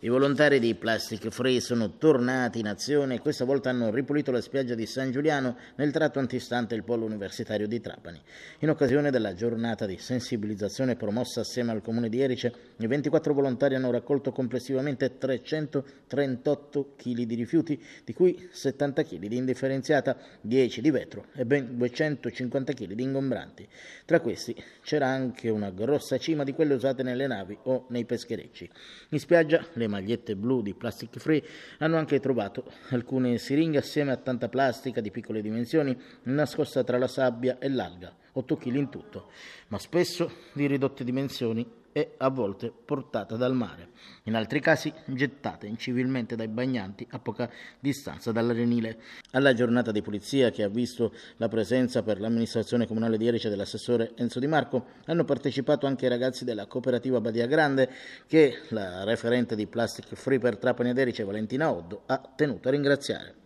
I volontari di Plastic Free sono tornati in azione e questa volta hanno ripulito la spiaggia di San Giuliano nel tratto antistante il polo universitario di Trapani. In occasione della giornata di sensibilizzazione promossa assieme al comune di Erice, i 24 volontari hanno raccolto complessivamente 338 kg di rifiuti, di cui 70 kg di indifferenziata, 10 di vetro e ben 250 kg di ingombranti. Tra questi c'era anche una grossa cima di quelle usate nelle navi o nei pescherecci. In spiaggia le le magliette blu di Plastic Free, hanno anche trovato alcune siringhe assieme a tanta plastica di piccole dimensioni nascosta tra la sabbia e l'alga, 8 kg in tutto, ma spesso di ridotte dimensioni e a volte portata dal mare, in altri casi gettata incivilmente dai bagnanti a poca distanza dall'arenile. Alla giornata di pulizia, che ha visto la presenza per l'amministrazione comunale di Erice dell'assessore Enzo Di Marco, hanno partecipato anche i ragazzi della cooperativa Badia Grande che la referente di Plastic Free per Trapani ed Erice Valentina Oddo ha tenuto a ringraziare.